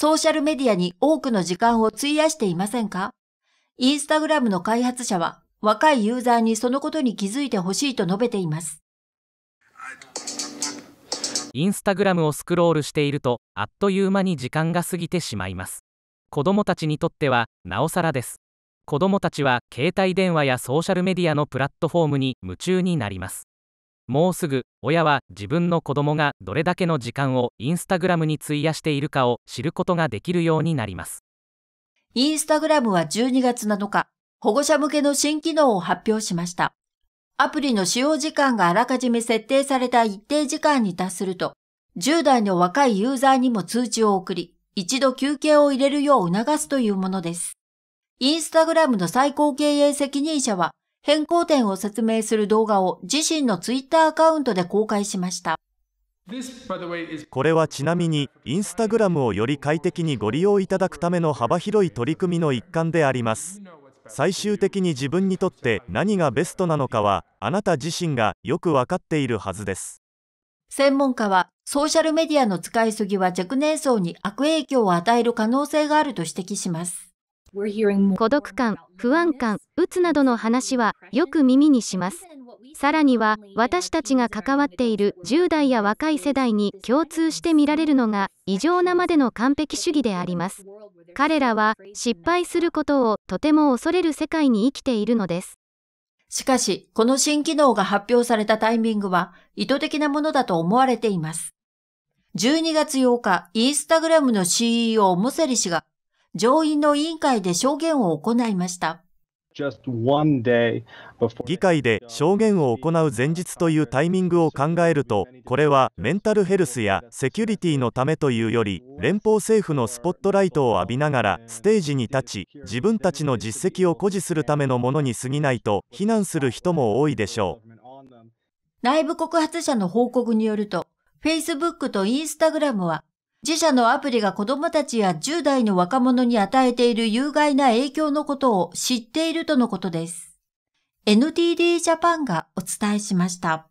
ソーシャルメディアに多くの時間を費やしていませんかインスタグラムの開発者は若いユーザーにそのことに気づいてほしいと述べています。インスタグラムをスクロールしているとあっという間に時間が過ぎてしまいます子供もたちにとってはなおさらです子供もたちは携帯電話やソーシャルメディアのプラットフォームに夢中になりますもうすぐ親は自分の子供がどれだけの時間をインスタグラムに費やしているかを知ることができるようになりますインスタグラムは12月7日保護者向けの新機能を発表しましたアプリの使用時間があらかじめ設定された一定時間に達すると10代の若いユーザーにも通知を送り一度休憩を入れるよう促すというものですインスタグラムの最高経営責任者は変更点を説明する動画を自身のツイッターアカウントで公開しました。これはちなみにインスタグラムをより快適にご利用いただくための幅広い取り組みの一環であります最終的に自分にとって何がベストなのかはあなた自身がよくわかっているはずです専門家はソーシャルメディアの使いすぎは若年層に悪影響を与える可能性があると指摘します孤独感、不安感、鬱などの話はよく耳にします。さらには私たちが関わっている10代や若い世代に共通して見られるのが異常なまでの完璧主義であります。彼らは失敗することをとても恐れる世界に生きているのです。しかし、この新機能が発表されたタイミングは意図的なものだと思われています。12月8日、インスタグラムの CEO モセリ氏が上院の委員会で証言を行いました。議会で証言を行う前日というタイミングを考えるとこれはメンタルヘルスやセキュリティのためというより連邦政府のスポットライトを浴びながらステージに立ち自分たちの実績を誇示するためのものに過ぎないと非難する人も多いでしょう内部告発者の報告によると Facebook と Instagram は自社のアプリが子供たちや10代の若者に与えている有害な影響のことを知っているとのことです。NTD ジャパンがお伝えしました。